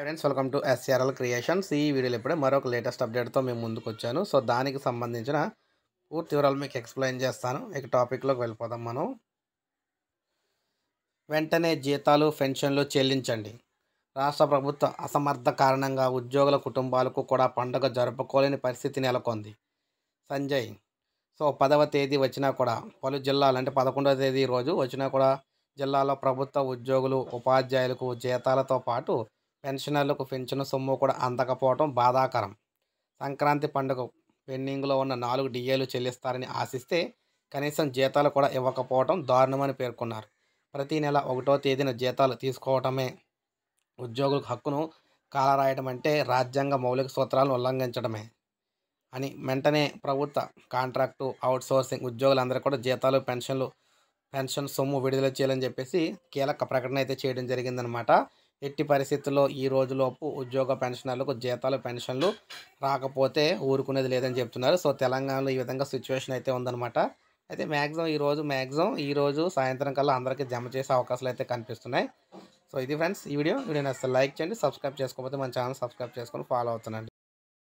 friends welcome to SRL Creations ఈ వీడియోలో ఇప్పుడే మరొక లేటెస్ట్ అప్డేట్తో మేము ముందుకు వచ్చాను సో దానికి సంబంధించిన పూర్తి వివరాలు మీకు ఎక్స్ప్లెయిన్ చేస్తాను ఇక టాపిక్లోకి వెళ్ళిపోదాం మనం వెంటనే జీతాలు పెన్షన్లు చెల్లించండి రాష్ట్ర ప్రభుత్వ అసమర్థ కారణంగా ఉద్యోగుల కుటుంబాలకు కూడా పండుగ జరుపుకోలేని పరిస్థితి నెలకొంది సంజయ్ సో పదవ తేదీ వచ్చినా కూడా పలు జిల్లాలు అంటే పదకొండవ తేదీ రోజు వచ్చినా కూడా జిల్లాలో ప్రభుత్వ ఉద్యోగులు ఉపాధ్యాయులకు జీతాలతో పాటు పెన్షనర్లకు పెంచిన సొమ్ము కూడా అందకపోవడం బాధాకరం సంక్రాంతి పండుగ పెండింగ్లో ఉన్న నాలుగు డిఏలు చెల్లిస్తారని ఆశిస్తే కనీసం జీతాలు కూడా ఇవ్వకపోవడం దారుణమని పేర్కొన్నారు ప్రతి నెల ఒకటో తేదీన జీతాలు తీసుకోవటమే ఉద్యోగులకు హక్కును కాలరాయడం అంటే రాజ్యాంగ మౌలిక సూత్రాలను ఉల్లంఘించడమే అని వెంటనే ప్రభుత్వ కాంట్రాక్టు అవుట్సోర్సింగ్ ఉద్యోగులందరూ కూడా జీతాలు పెన్షన్లు పెన్షన్ సొమ్ము విడుదల చేయాలని చెప్పేసి కీలక ప్రకటన అయితే చేయడం జరిగిందనమాట ఎట్టి పరిస్థితుల్లో ఈ రోజులోపు ఉద్యోగ పెన్షనర్లకు జీతాలు పెన్షన్లు రాకపోతే ఊరుకునేది లేదని చెప్తున్నారు సో తెలంగాణలో ఈ విధంగా సిచ్యువేషన్ అయితే ఉందన్నమాట అయితే మ్యాక్సిమం ఈరోజు మ్యాక్సిమం ఈరోజు సాయంత్రం కల్లా అందరికీ జమ చేసే అవకాశాలు అయితే కనిపిస్తున్నాయి సో ఇది ఫ్రెండ్స్ ఈ వీడియో వీడియో నచ్చితే లైక్ చేయండి సబ్స్క్రైబ్ చేసుకోకపోతే మన ఛానల్ సబ్స్క్రైబ్ చేసుకొని ఫాలో అవుతుందండి